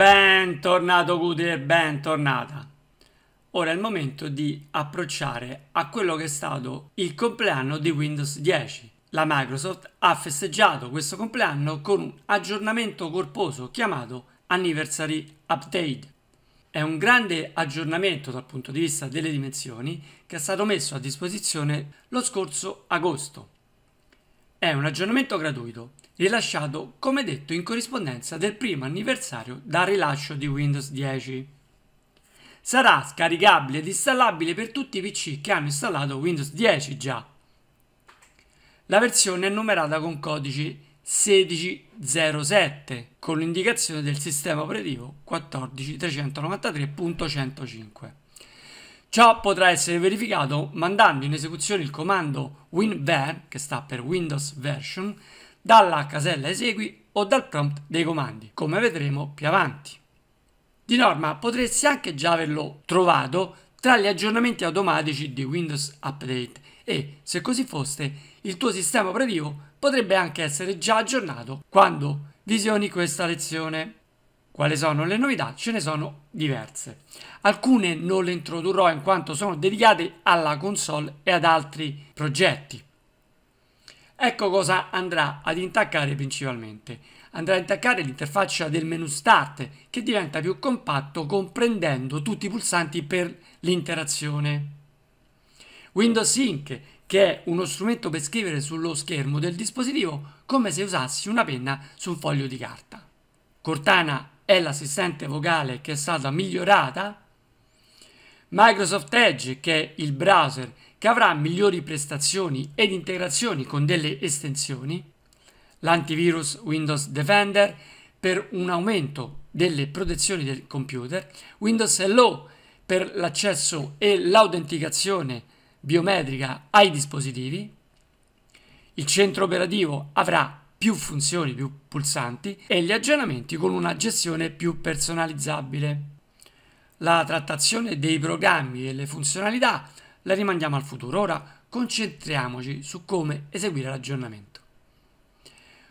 Bentornato Guti bentornata. Ora è il momento di approcciare a quello che è stato il compleanno di Windows 10. La Microsoft ha festeggiato questo compleanno con un aggiornamento corposo chiamato Anniversary Update. È un grande aggiornamento dal punto di vista delle dimensioni che è stato messo a disposizione lo scorso agosto. È un aggiornamento gratuito rilasciato come detto in corrispondenza del primo anniversario dal rilascio di Windows 10. Sarà scaricabile ed installabile per tutti i PC che hanno installato Windows 10 già. La versione è numerata con codice 1607 con l'indicazione del sistema operativo 14393.105. Ciò potrà essere verificato mandando in esecuzione il comando WinVer, che sta per Windows Version, dalla casella esegui o dal prompt dei comandi, come vedremo più avanti. Di norma potresti anche già averlo trovato tra gli aggiornamenti automatici di Windows Update e, se così foste, il tuo sistema operativo potrebbe anche essere già aggiornato quando visioni questa lezione. Quali sono le novità? Ce ne sono diverse. Alcune non le introdurrò in quanto sono dedicate alla console e ad altri progetti. Ecco cosa andrà ad intaccare principalmente. Andrà a intaccare l'interfaccia del menu Start che diventa più compatto comprendendo tutti i pulsanti per l'interazione. Windows Sync che è uno strumento per scrivere sullo schermo del dispositivo come se usassi una penna su un foglio di carta. Cortana è l'assistente vocale che è stata migliorata. Microsoft Edge, che è il browser che avrà migliori prestazioni ed integrazioni con delle estensioni, l'antivirus Windows Defender per un aumento delle protezioni del computer, Windows Hello per l'accesso e l'autenticazione biometrica ai dispositivi, il centro operativo avrà più funzioni, più pulsanti e gli aggiornamenti con una gestione più personalizzabile. La trattazione dei programmi e le funzionalità la rimandiamo al futuro. Ora concentriamoci su come eseguire l'aggiornamento.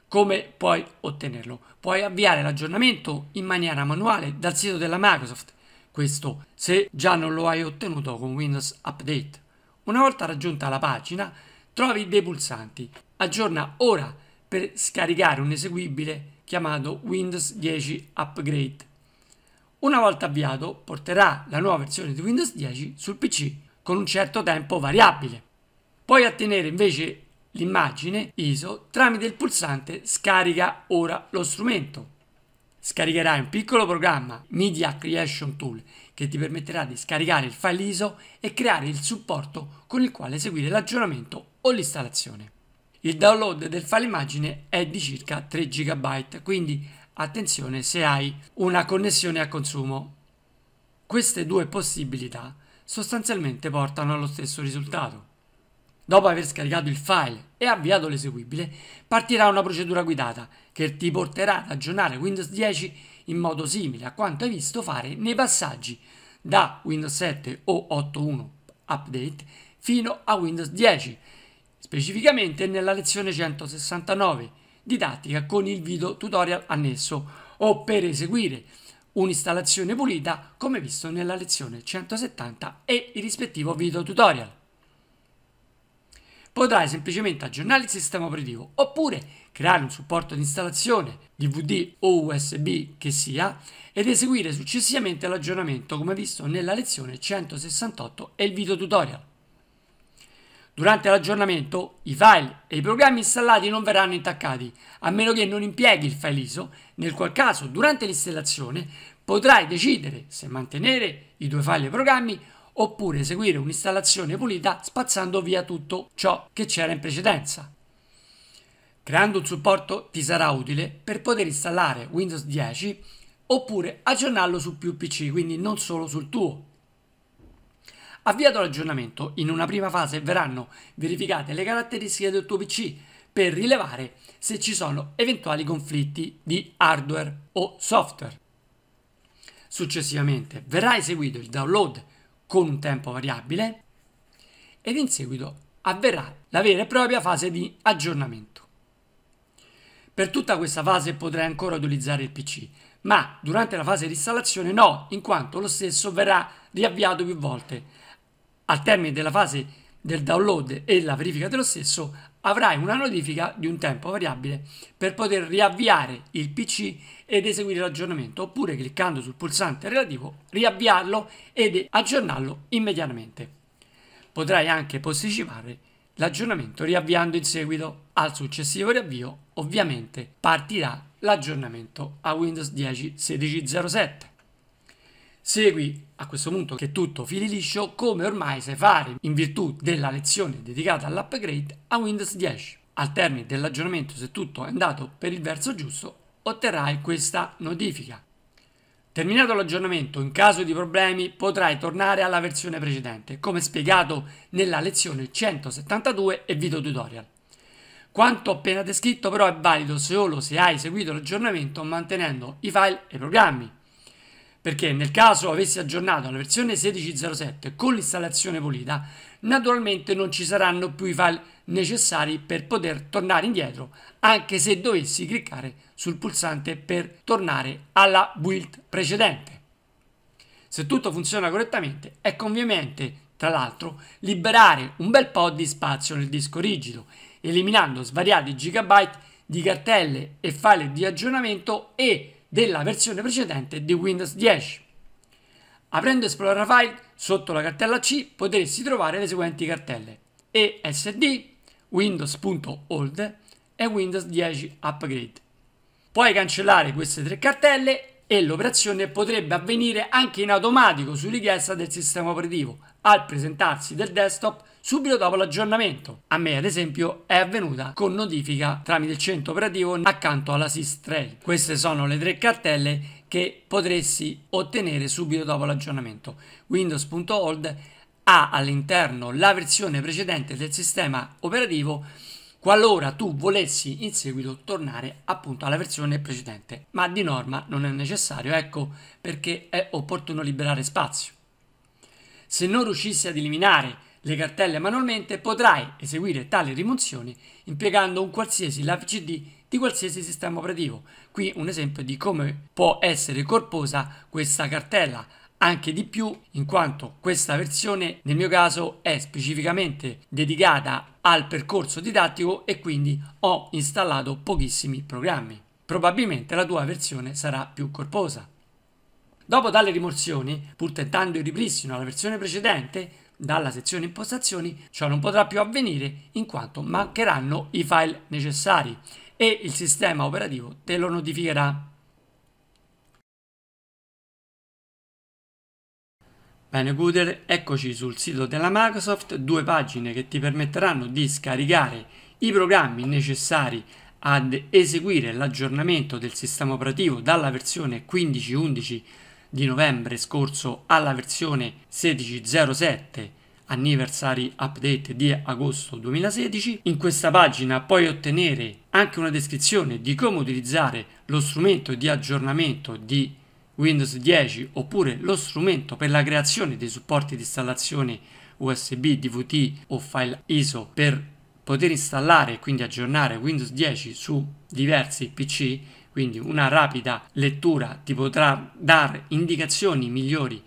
Come puoi ottenerlo? Puoi avviare l'aggiornamento in maniera manuale dal sito della Microsoft, questo se già non lo hai ottenuto con Windows Update. Una volta raggiunta la pagina, trovi dei pulsanti. Aggiorna ora per scaricare un eseguibile chiamato Windows 10 Upgrade. Una volta avviato, porterà la nuova versione di Windows 10 sul PC con un certo tempo variabile. Puoi ottenere invece l'immagine ISO tramite il pulsante scarica ora lo strumento. Scaricherai un piccolo programma Media Creation Tool che ti permetterà di scaricare il file ISO e creare il supporto con il quale eseguire l'aggiornamento o l'installazione. Il download del file immagine è di circa 3 GB, quindi attenzione se hai una connessione a consumo. Queste due possibilità sostanzialmente portano allo stesso risultato. Dopo aver scaricato il file e avviato l'eseguibile, partirà una procedura guidata che ti porterà ad aggiornare Windows 10 in modo simile a quanto hai visto fare nei passaggi da Windows 7 o 8.1 Update fino a Windows 10, specificamente nella lezione 169 didattica con il video tutorial annesso o per eseguire un'installazione pulita come visto nella lezione 170 e il rispettivo video tutorial. Potrai semplicemente aggiornare il sistema operativo oppure creare un supporto di installazione DVD o USB che sia ed eseguire successivamente l'aggiornamento come visto nella lezione 168 e il video tutorial. Durante l'aggiornamento i file e i programmi installati non verranno intaccati, a meno che non impieghi il file ISO, nel qual caso durante l'installazione potrai decidere se mantenere i due file e i programmi oppure eseguire un'installazione pulita spazzando via tutto ciò che c'era in precedenza. Creando un supporto ti sarà utile per poter installare Windows 10 oppure aggiornarlo su più PC, quindi non solo sul tuo. Avviato l'aggiornamento, in una prima fase verranno verificate le caratteristiche del tuo PC per rilevare se ci sono eventuali conflitti di hardware o software. Successivamente verrà eseguito il download con un tempo variabile ed in seguito avverrà la vera e propria fase di aggiornamento. Per tutta questa fase potrai ancora utilizzare il PC, ma durante la fase di installazione no, in quanto lo stesso verrà riavviato più volte al termine della fase del download e la verifica dello stesso, avrai una notifica di un tempo variabile per poter riavviare il PC ed eseguire l'aggiornamento, oppure cliccando sul pulsante relativo riavviarlo ed aggiornarlo immediatamente. Potrai anche posticipare l'aggiornamento riavviando in seguito. Al successivo riavvio ovviamente partirà l'aggiornamento a Windows 10 1607. Segui a questo punto che tutto fili liscio come ormai sai fare in virtù della lezione dedicata all'upgrade a Windows 10. Al termine dell'aggiornamento, se tutto è andato per il verso giusto, otterrai questa notifica. Terminato l'aggiornamento, in caso di problemi potrai tornare alla versione precedente, come spiegato nella lezione 172 e video tutorial. Quanto appena descritto però è valido solo se hai seguito l'aggiornamento mantenendo i file e i programmi perché nel caso avessi aggiornato la versione 16.07 con l'installazione pulita, naturalmente non ci saranno più i file necessari per poter tornare indietro, anche se dovessi cliccare sul pulsante per tornare alla build precedente. Se tutto funziona correttamente, è conveniente, tra l'altro, liberare un bel po' di spazio nel disco rigido, eliminando svariati gigabyte di cartelle e file di aggiornamento e della versione precedente di Windows 10. Aprendo Explorer File sotto la cartella C potresti trovare le seguenti cartelle ESD, Windows.old e Windows 10 Upgrade. Puoi cancellare queste tre cartelle e l'operazione potrebbe avvenire anche in automatico su richiesta del sistema operativo al presentarsi del desktop subito dopo l'aggiornamento. A me ad esempio è avvenuta con notifica tramite il centro operativo accanto alla SysTrail. Queste sono le tre cartelle che potresti ottenere subito dopo l'aggiornamento. Windows.old ha all'interno la versione precedente del sistema operativo qualora tu volessi in seguito tornare appunto alla versione precedente, ma di norma non è necessario, ecco perché è opportuno liberare spazio. Se non riuscissi ad eliminare le cartelle manualmente, potrai eseguire tali rimozioni impiegando un qualsiasi LavCD di qualsiasi sistema operativo. Qui un esempio di come può essere corposa questa cartella, anche di più in quanto questa versione nel mio caso è specificamente dedicata al percorso didattico e quindi ho installato pochissimi programmi. Probabilmente la tua versione sarà più corposa. Dopo tale rimozioni, pur tentando il ripristino alla versione precedente, dalla sezione impostazioni, ciò non potrà più avvenire in quanto mancheranno i file necessari e il sistema operativo te lo notificherà. Bene Cooter, eccoci sul sito della Microsoft, due pagine che ti permetteranno di scaricare i programmi necessari ad eseguire l'aggiornamento del sistema operativo dalla versione 15.11 di novembre scorso alla versione 1607 Anniversary Update di agosto 2016. In questa pagina puoi ottenere anche una descrizione di come utilizzare lo strumento di aggiornamento di Windows 10 oppure lo strumento per la creazione dei supporti di installazione USB, DVT o file ISO per poter installare e quindi aggiornare Windows 10 su diversi PC quindi una rapida lettura ti potrà dare indicazioni migliori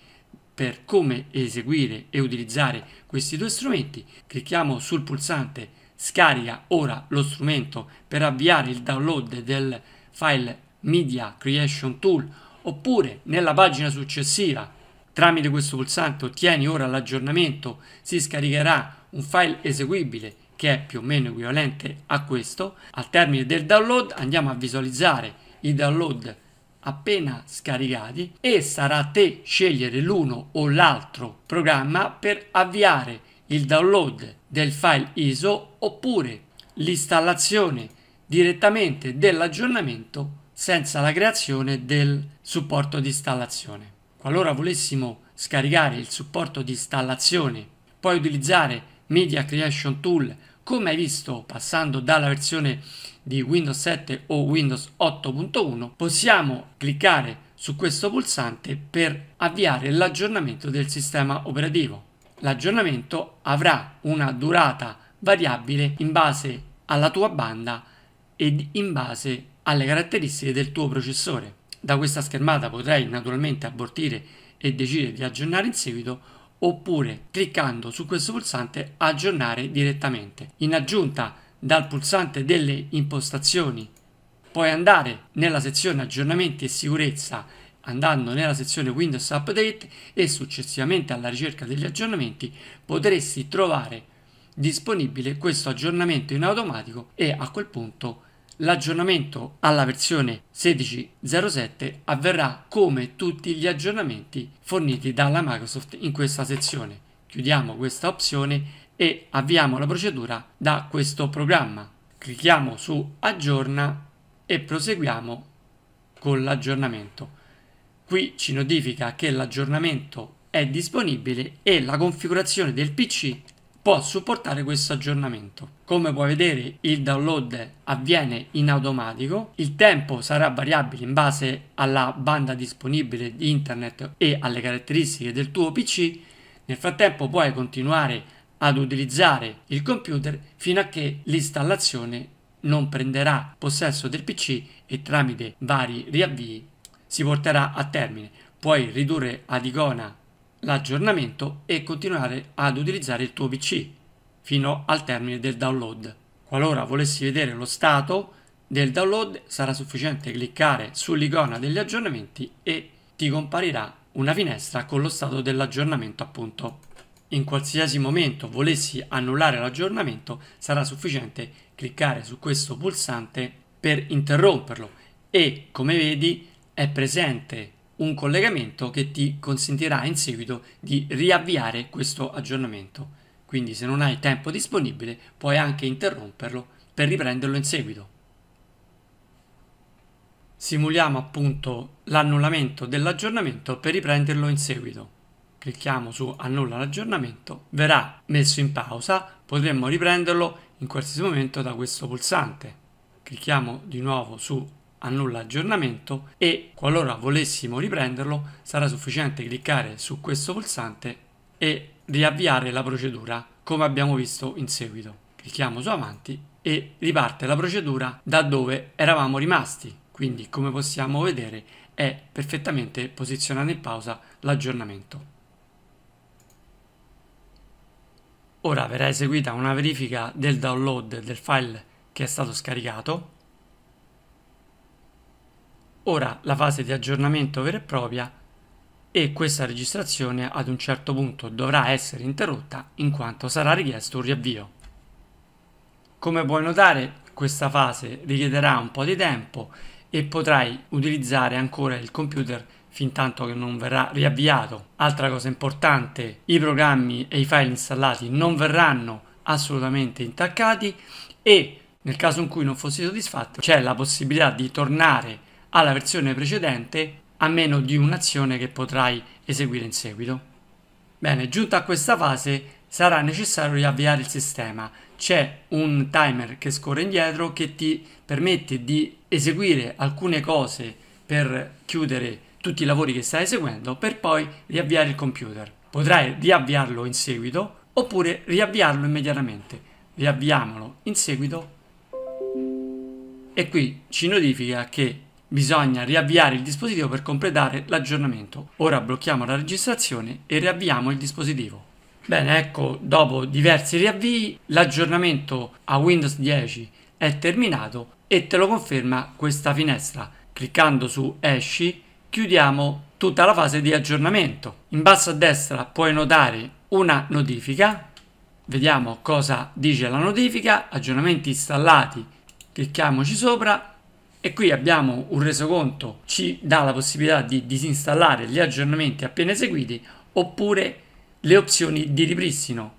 per come eseguire e utilizzare questi due strumenti. Clicchiamo sul pulsante Scarica ora lo strumento per avviare il download del file Media Creation Tool oppure nella pagina successiva tramite questo pulsante ottieni ora l'aggiornamento si scaricherà un file eseguibile che è più o meno equivalente a questo. Al termine del download andiamo a visualizzare i download appena scaricati e sarà a te scegliere l'uno o l'altro programma per avviare il download del file ISO oppure l'installazione direttamente dell'aggiornamento senza la creazione del supporto di installazione. Qualora volessimo scaricare il supporto di installazione, puoi utilizzare Media Creation Tool come hai visto passando dalla versione di Windows 7 o Windows 8.1 possiamo cliccare su questo pulsante per avviare l'aggiornamento del sistema operativo. L'aggiornamento avrà una durata variabile in base alla tua banda ed in base alle caratteristiche del tuo processore. Da questa schermata potrai naturalmente abortire e decidere di aggiornare in seguito oppure cliccando su questo pulsante aggiornare direttamente. In aggiunta dal pulsante delle impostazioni puoi andare nella sezione aggiornamenti e sicurezza andando nella sezione Windows Update e successivamente alla ricerca degli aggiornamenti potresti trovare disponibile questo aggiornamento in automatico e a quel punto L'aggiornamento alla versione 16.07 avverrà come tutti gli aggiornamenti forniti dalla Microsoft in questa sezione. Chiudiamo questa opzione e avviamo la procedura da questo programma. Clicchiamo su aggiorna e proseguiamo con l'aggiornamento. Qui ci notifica che l'aggiornamento è disponibile e la configurazione del PC può supportare questo aggiornamento. Come puoi vedere il download avviene in automatico, il tempo sarà variabile in base alla banda disponibile di internet e alle caratteristiche del tuo PC, nel frattempo puoi continuare ad utilizzare il computer fino a che l'installazione non prenderà possesso del PC e tramite vari riavvii si porterà a termine. Puoi ridurre ad icona l'aggiornamento e continuare ad utilizzare il tuo PC fino al termine del download. Qualora volessi vedere lo stato del download sarà sufficiente cliccare sull'icona degli aggiornamenti e ti comparirà una finestra con lo stato dell'aggiornamento appunto. In qualsiasi momento volessi annullare l'aggiornamento sarà sufficiente cliccare su questo pulsante per interromperlo e come vedi è presente un collegamento che ti consentirà in seguito di riavviare questo aggiornamento. Quindi se non hai tempo disponibile puoi anche interromperlo per riprenderlo in seguito. Simuliamo appunto l'annullamento dell'aggiornamento per riprenderlo in seguito. Clicchiamo su annulla l'aggiornamento, verrà messo in pausa, potremmo riprenderlo in qualsiasi momento da questo pulsante. Clicchiamo di nuovo su annulla aggiornamento e qualora volessimo riprenderlo sarà sufficiente cliccare su questo pulsante e riavviare la procedura come abbiamo visto in seguito. Clicchiamo su avanti e riparte la procedura da dove eravamo rimasti. Quindi come possiamo vedere è perfettamente posizionato in pausa l'aggiornamento. Ora verrà eseguita una verifica del download del file che è stato scaricato Ora la fase di aggiornamento vera e propria e questa registrazione ad un certo punto dovrà essere interrotta in quanto sarà richiesto un riavvio. Come puoi notare questa fase richiederà un po' di tempo e potrai utilizzare ancora il computer fin tanto che non verrà riavviato. Altra cosa importante, i programmi e i file installati non verranno assolutamente intaccati e nel caso in cui non fossi soddisfatto c'è la possibilità di tornare a alla versione precedente a meno di un'azione che potrai eseguire in seguito. Bene, giunta a questa fase sarà necessario riavviare il sistema. C'è un timer che scorre indietro che ti permette di eseguire alcune cose per chiudere tutti i lavori che stai eseguendo per poi riavviare il computer. Potrai riavviarlo in seguito oppure riavviarlo immediatamente. Riavviamolo in seguito e qui ci notifica che Bisogna riavviare il dispositivo per completare l'aggiornamento. Ora blocchiamo la registrazione e riavviamo il dispositivo. Bene, ecco, dopo diversi riavvii, l'aggiornamento a Windows 10 è terminato e te lo conferma questa finestra. Cliccando su Esci, chiudiamo tutta la fase di aggiornamento. In basso a destra puoi notare una notifica. Vediamo cosa dice la notifica, aggiornamenti installati. Clicchiamoci sopra e qui abbiamo un resoconto ci dà la possibilità di disinstallare gli aggiornamenti appena eseguiti oppure le opzioni di ripristino.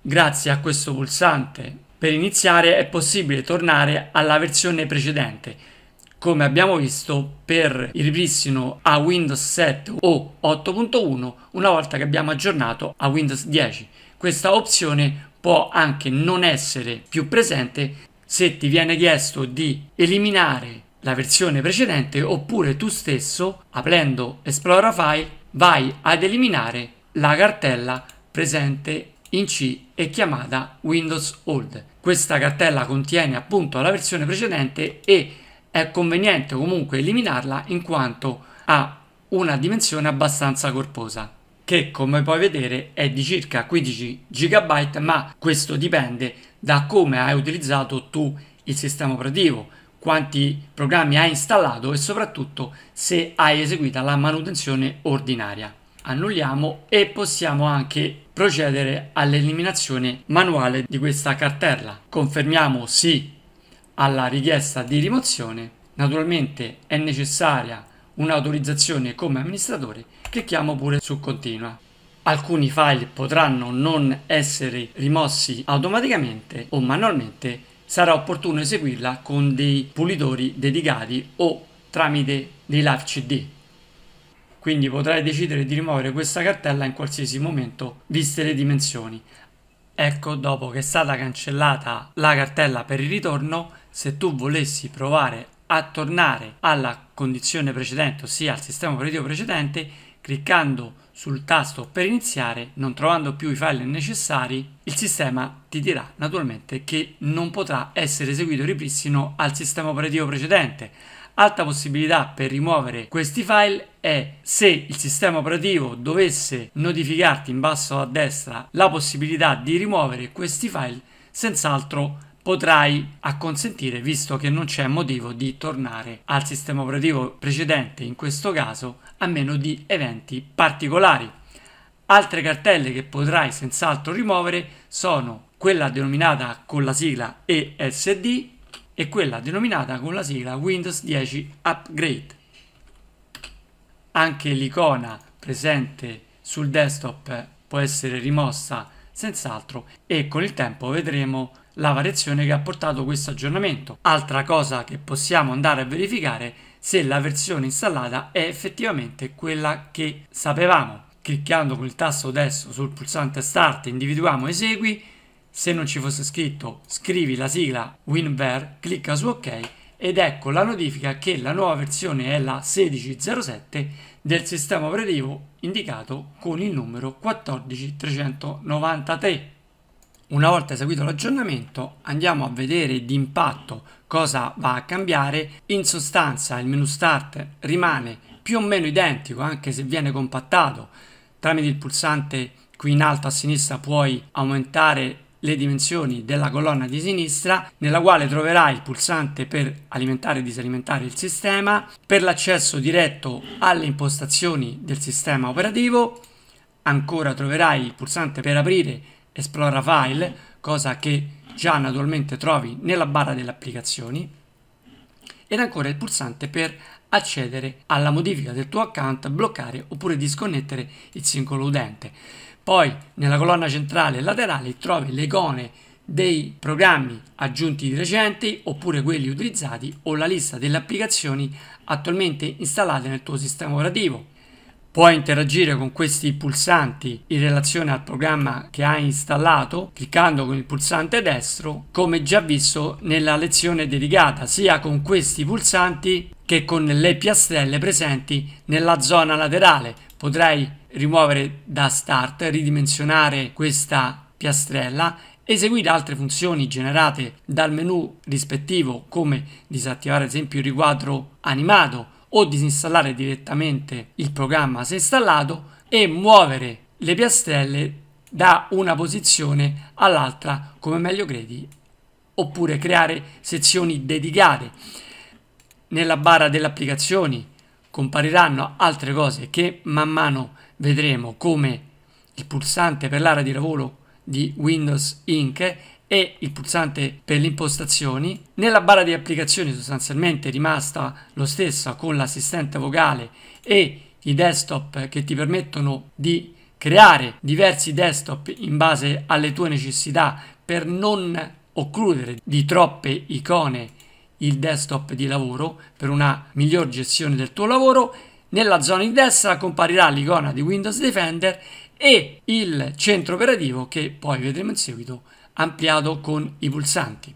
Grazie a questo pulsante per iniziare è possibile tornare alla versione precedente. Come abbiamo visto per il ripristino a Windows 7 o 8.1 una volta che abbiamo aggiornato a Windows 10. Questa opzione può anche non essere più presente se ti viene chiesto di eliminare la versione precedente oppure tu stesso, aprendo Esplora File, vai ad eliminare la cartella presente in C e chiamata Windows Old. Questa cartella contiene appunto la versione precedente e è conveniente comunque eliminarla in quanto ha una dimensione abbastanza corposa che come puoi vedere è di circa 15 GB ma questo dipende da come hai utilizzato tu il sistema operativo quanti programmi hai installato e soprattutto se hai eseguita la manutenzione ordinaria. Annulliamo e possiamo anche procedere all'eliminazione manuale di questa cartella. Confermiamo sì alla richiesta di rimozione. Naturalmente è necessaria un'autorizzazione come amministratore. Clicchiamo pure su continua. Alcuni file potranno non essere rimossi automaticamente o manualmente sarà opportuno eseguirla con dei pulitori dedicati o tramite dei live cd quindi potrai decidere di rimuovere questa cartella in qualsiasi momento viste le dimensioni ecco dopo che è stata cancellata la cartella per il ritorno se tu volessi provare a tornare alla condizione precedente ossia al sistema operativo precedente cliccando sul tasto per iniziare, non trovando più i file necessari, il sistema ti dirà naturalmente che non potrà essere eseguito il ripristino al sistema operativo precedente. Alta possibilità per rimuovere questi file è se il sistema operativo dovesse notificarti in basso a destra la possibilità di rimuovere questi file, senz'altro potrai acconsentire visto che non c'è motivo di tornare al sistema operativo precedente in questo caso a meno di eventi particolari. Altre cartelle che potrai senz'altro rimuovere sono quella denominata con la sigla ESD e quella denominata con la sigla Windows 10 Upgrade. Anche l'icona presente sul desktop può essere rimossa senz'altro e con il tempo vedremo la variazione che ha portato questo aggiornamento. Altra cosa che possiamo andare a verificare se la versione installata è effettivamente quella che sapevamo. Cliccando con il tasto destro sul pulsante Start individuiamo Esegui, se non ci fosse scritto scrivi la sigla WinVer, clicca su OK ed ecco la notifica che la nuova versione è la 1607 del sistema operativo indicato con il numero 14393. Una volta eseguito l'aggiornamento andiamo a vedere d'impatto cosa va a cambiare. In sostanza il menu start rimane più o meno identico anche se viene compattato. Tramite il pulsante qui in alto a sinistra puoi aumentare le dimensioni della colonna di sinistra nella quale troverai il pulsante per alimentare e disalimentare il sistema, per l'accesso diretto alle impostazioni del sistema operativo, ancora troverai il pulsante per aprire esplora file, cosa che già naturalmente trovi nella barra delle applicazioni, ed ancora il pulsante per accedere alla modifica del tuo account, bloccare oppure disconnettere il singolo utente. Poi nella colonna centrale e laterale trovi le icone dei programmi aggiunti di recenti oppure quelli utilizzati o la lista delle applicazioni attualmente installate nel tuo sistema operativo. Puoi interagire con questi pulsanti in relazione al programma che hai installato cliccando con il pulsante destro come già visto nella lezione dedicata sia con questi pulsanti che con le piastrelle presenti nella zona laterale. Potrai rimuovere da start, ridimensionare questa piastrella eseguire altre funzioni generate dal menu rispettivo come disattivare ad esempio il riquadro animato o disinstallare direttamente il programma se installato e muovere le piastrelle da una posizione all'altra come meglio credi oppure creare sezioni dedicate. Nella barra delle applicazioni compariranno altre cose che man mano vedremo come il pulsante per l'area di lavoro di Windows Inc e il pulsante per le impostazioni. Nella barra di applicazioni sostanzialmente è rimasta lo stessa con l'assistente vocale e i desktop che ti permettono di creare diversi desktop in base alle tue necessità per non occludere di troppe icone il desktop di lavoro per una miglior gestione del tuo lavoro. Nella zona di destra comparirà l'icona di Windows Defender e il centro operativo che poi vedremo in seguito ampliato con i pulsanti.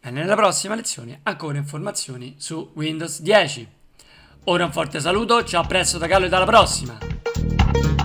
Bene, nella prossima lezione ancora informazioni su Windows 10. Ora un forte saluto, ciao a presto da Carlo e alla prossima!